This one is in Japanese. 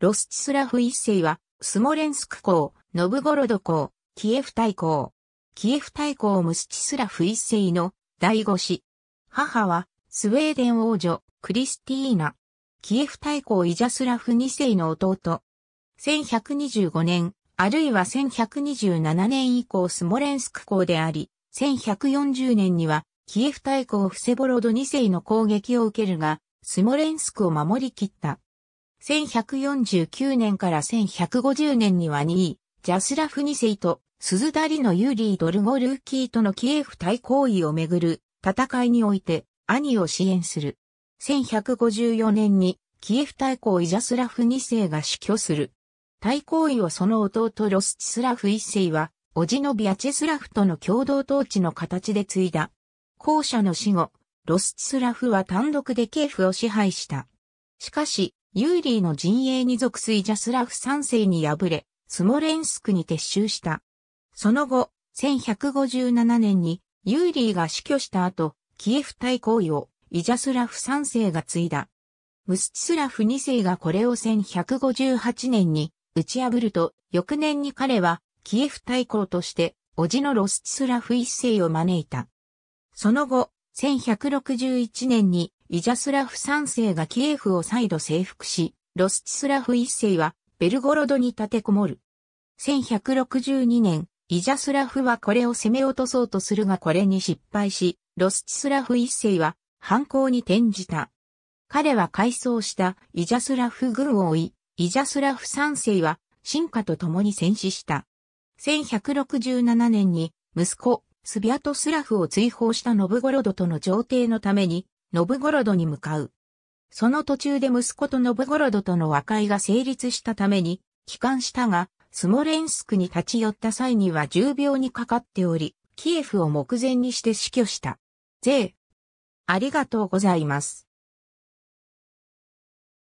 ロスチスラフ一世は、スモレンスク港、ノブゴロド港、キエフ大港。キエフ大港ムスチスラフ一世の第五子。母は、スウェーデン王女、クリスティーナ。キエフ大公イジャスラフ二世の弟。1125年、あるいは1127年以降スモレンスク公であり、1140年には、キエフ大公フセボロド二世の攻撃を受けるが、スモレンスクを守り切った。1149年から1150年には2位、ジャスラフ2世と鈴谷のユーリー・ドルゴルーキーとのキエフ対抗位をめぐる戦いにおいて兄を支援する。1154年にキエフ対抗イジャスラフ2世が死去する。対抗位をその弟ロスチスラフ1世は、おじのビアチェスラフとの共同統治の形で継いだ。後者の死後、ロスチスラフは単独でキエフを支配した。しかし、ユーリーの陣営に属すイジャスラフ3世に敗れ、スモレンスクに撤収した。その後、1157年にユーリーが死去した後、キエフ大公をイジャスラフ3世が継いだ。ムスチスラフ2世がこれを1158年に打ち破ると、翌年に彼はキエフ大公として、叔父のロスチスラフ1世を招いた。その後、1161年にイジャスラフ3世がキエフを再度征服し、ロスチスラフ1世はベルゴロドに立てこもる。1162年、イジャスラフはこれを攻め落とそうとするがこれに失敗し、ロスチスラフ1世は反抗に転じた。彼は改装したイジャスラフ軍を追い、イジャスラフ3世は進化と共に戦死した。1167年に息子、スビアトスラフを追放したノブゴロドとの上帝のためにノブゴロドに向かう。その途中で息子とノブゴロドとの和解が成立したために、帰還したが、スモレンスクに立ち寄った際には重病にかかっており、キエフを目前にして死去した。税。ありがとうございます。